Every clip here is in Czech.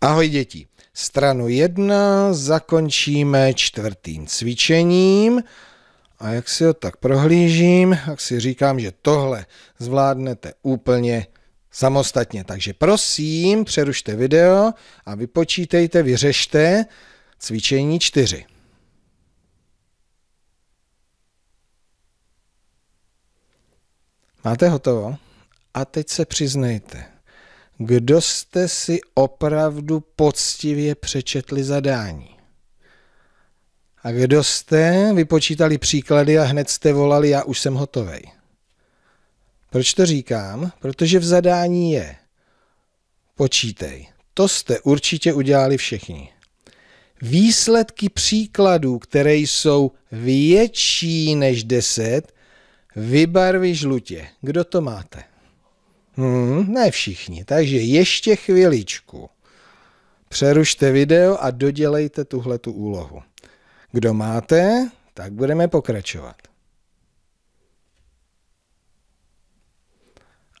Ahoj děti. Stranu 1 zakončíme čtvrtým cvičením. A jak si ho tak prohlížím, tak si říkám, že tohle zvládnete úplně samostatně. Takže prosím, přerušte video a vypočítejte, vyřešte cvičení 4. Máte hotovo? A teď se přiznejte kdo jste si opravdu poctivě přečetli zadání. A kdo jste vypočítali příklady a hned jste volali, já už jsem hotovej. Proč to říkám? Protože v zadání je. Počítej. To jste určitě udělali všichni. Výsledky příkladů, které jsou větší než 10, vybarví žlutě. Kdo to máte? Hmm, ne všichni, takže ještě chviličku. Přerušte video a dodělejte tuhle tu úlohu. Kdo máte, tak budeme pokračovat.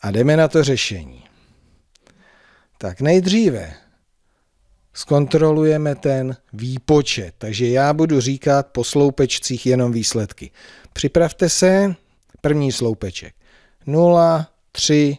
A jdeme na to řešení. Tak nejdříve zkontrolujeme ten výpočet. Takže já budu říkat po sloupečcích jenom výsledky. Připravte se, první sloupeček. 0, 3,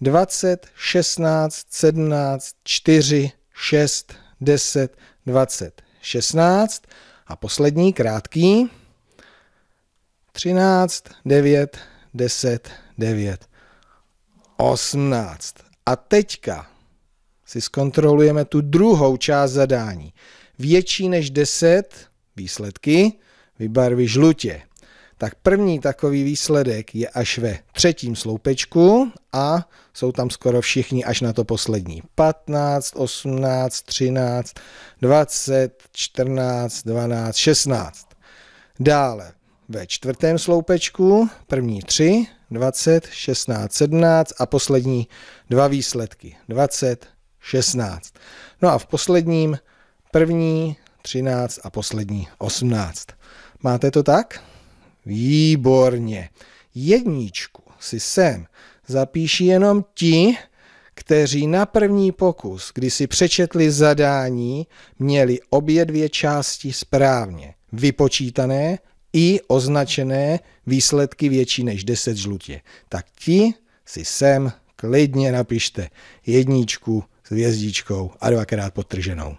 20, 16, 17, 4, 6, 10, 20, 16 a poslední krátký 13, 9, 10, 9, 18. A teďka si zkontrolujeme tu druhou část zadání. Větší než 10 výsledky vybarví žlutě tak první takový výsledek je až ve třetím sloupečku a jsou tam skoro všichni až na to poslední. 15, 18, 13, 20, 14, 12, 16. Dále ve čtvrtém sloupečku první tři, 20, 16, 17 a poslední dva výsledky 20, 16. No a v posledním první 13 a poslední 18. Máte to tak? Výborně. Jedničku si sem zapíší jenom ti, kteří na první pokus, kdy si přečetli zadání, měli obě dvě části správně, vypočítané i označené výsledky větší než 10 žlutě. Tak ti si sem klidně napište jedničku s hvězdičkou a dvakrát potrženou.